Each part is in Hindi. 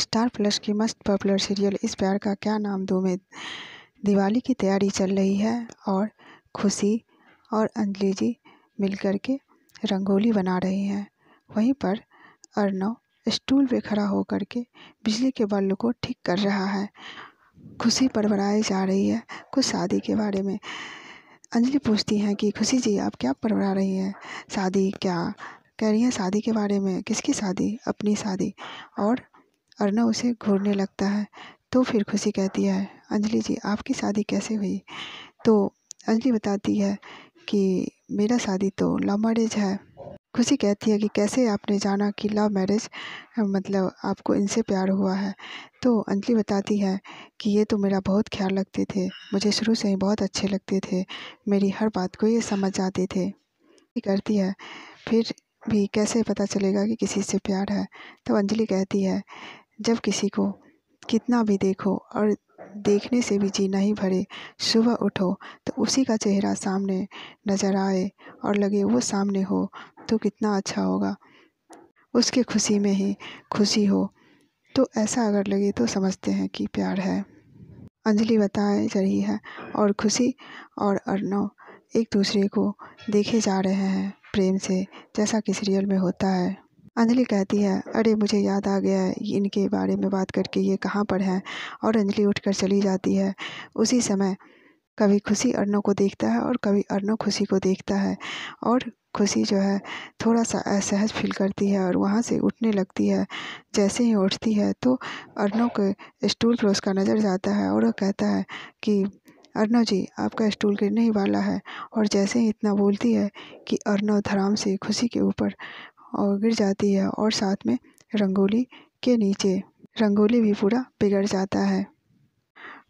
स्टार प्लस की मस्त पॉपुलर सीरियल इस प्यार का क्या नाम दो में दिवाली की तैयारी चल रही है और खुशी और अंजलि जी मिल कर के रंगोली बना रही हैं वहीं पर अर्नव स्टूल पे खड़ा हो कर के बिजली के बल्ब को ठीक कर रहा है खुशी बड़बड़ाई जा रही है कुछ शादी के बारे में अंजलि पूछती हैं कि खुशी जी आप क्या परवरा रही हैं शादी क्या कह रही हैं शादी के बारे में किसकी शादी अपनी शादी और अर्नव उसे घूरने लगता है तो फिर खुशी कहती है अंजलि जी आपकी शादी कैसे हुई तो अंजलि बताती है कि मेरा शादी तो लव मैरिज है खुशी कहती है कि कैसे आपने जाना कि लव मैरिज मतलब आपको इनसे प्यार हुआ है तो अंजलि बताती है कि ये तो मेरा बहुत ख्याल रखते थे मुझे शुरू से ही बहुत अच्छे लगते थे मेरी हर बात को ये समझ जाते थे करती है फिर भी कैसे पता चलेगा कि किसी से प्यार है तब तो अंजलि कहती है जब किसी को कितना भी देखो और देखने से भी जी नहीं भरे सुबह उठो तो उसी का चेहरा सामने नज़र आए और लगे वो सामने हो तो कितना अच्छा होगा उसके खुशी में ही खुशी हो तो ऐसा अगर लगे तो समझते हैं कि प्यार है अंजलि बताए रही है और खुशी और अर्नव एक दूसरे को देखे जा रहे हैं प्रेम से जैसा कि सीरियल में होता है अंजलि कहती है अरे मुझे याद आ गया है इनके बारे में बात करके ये कहाँ पर है और अंजलि उठकर चली जाती है उसी समय कभी खुशी अर्नो को देखता है और कभी अर्नो खुशी को देखता है और खुशी जो है थोड़ा सा असहज फील करती है और वहाँ से उठने लगती है जैसे ही उठती है तो अर्नो के स्टूल पर उसका नज़र जाता है और वह कहता है कि अर्नो जी आपका स्टूल गिरने ही वाला है और जैसे ही इतना बोलती है कि अर्नो धराम से खुशी के ऊपर और गिर जाती है और साथ में रंगोली के नीचे रंगोली भी पूरा बिगड़ जाता है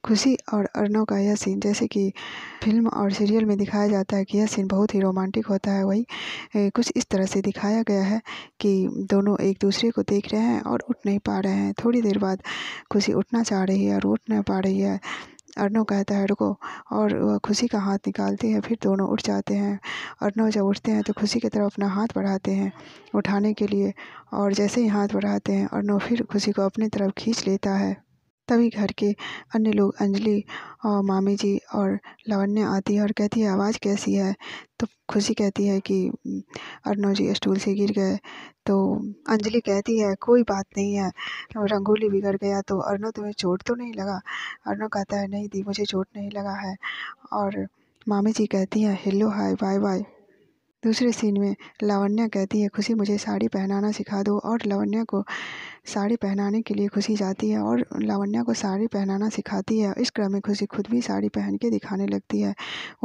खुशी और अर्नव का यह सीन जैसे कि फिल्म और सीरियल में दिखाया जाता है कि यह सीन बहुत ही रोमांटिक होता है वही कुछ इस तरह से दिखाया गया है कि दोनों एक दूसरे को देख रहे हैं और उठ नहीं पा रहे हैं थोड़ी देर बाद खुशी उठना चाह रही है और उठ नहीं पा रही है अर्नव कहता है रुको और खुशी का हाथ निकालते हैं फिर दोनों उठ जाते हैं अर्नव जब उठते हैं तो खुशी की तरफ अपना हाथ बढ़ाते हैं उठाने के लिए और जैसे ही हाथ बढ़ाते हैं अर्नव फिर खुशी को अपनी तरफ खींच लेता है तभी घर के अन्य लोग अंजलि और मामी जी और लावण्या आती है और कहती है आवाज़ कैसी है तो खुशी कहती है कि अर्नव जी स्टूल से गिर गए तो अंजलि कहती है कोई बात नहीं है रंगोली बिगड़ गया तो अर्नव तुम्हें चोट तो नहीं लगा अर्नव कहता है नहीं दी मुझे चोट नहीं लगा है और मामी जी कहती हैं हेलो हाय बाय बाय दूसरे सीन में लावण्या कहती है खुशी मुझे साड़ी पहनाना सिखा दो और लावण्या को साड़ी पहनाने के लिए खुशी जाती है और लावण्या को साड़ी पहनाना सिखाती है इस क्रम में खुशी खुद भी साड़ी पहन के दिखाने लगती है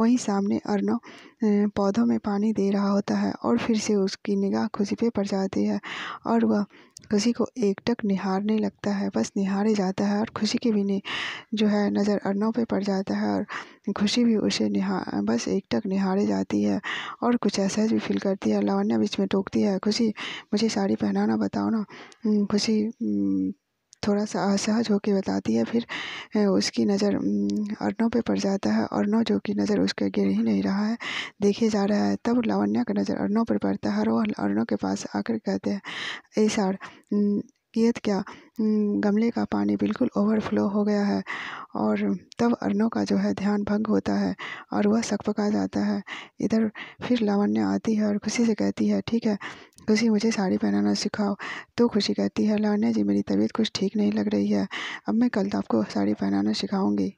वहीं सामने अर्नव पौधों में पानी दे रहा होता है और फिर से उसकी निगाह खुशी पे पड़ जाती है और वह खुशी को एकटक निहारने लगता है बस निहारे जाता है और खुशी के भी जो है नज़र अर्नव पे पड़ जाता है और खुशी भी उसे निहार बस एकटक निहारे जाती है और कुछ ऐसा भी फील करती है लावण्या बीच में टोकती है खुशी मुझे साड़ी पहनाना बताओ ना खुशी सी थोड़ा सा असहज होकर बताती है फिर उसकी नज़र अरनों पे पड़ जाता है अर्नव जो कि नज़र उसके गिर ही नहीं रहा है देखे जा रहा है तब लावण्या का नज़र अरनों पर पड़ता है और वह के पास आकर कहते हैं ए सार कियत क्या गमले का पानी बिल्कुल ओवरफ्लो हो गया है और तब अर्नव का जो है ध्यान भंग होता है और वह सकपका जाता है इधर फिर लावण्या आती है और खुशी से कहती है ठीक है खुशी मुझे साड़ी पहनाना सिखाओ तो खुशी कहती है लाडले जी मेरी तबीयत कुछ ठीक नहीं लग रही है अब मैं कल तो आपको साड़ी पहनाना सिखाऊंगी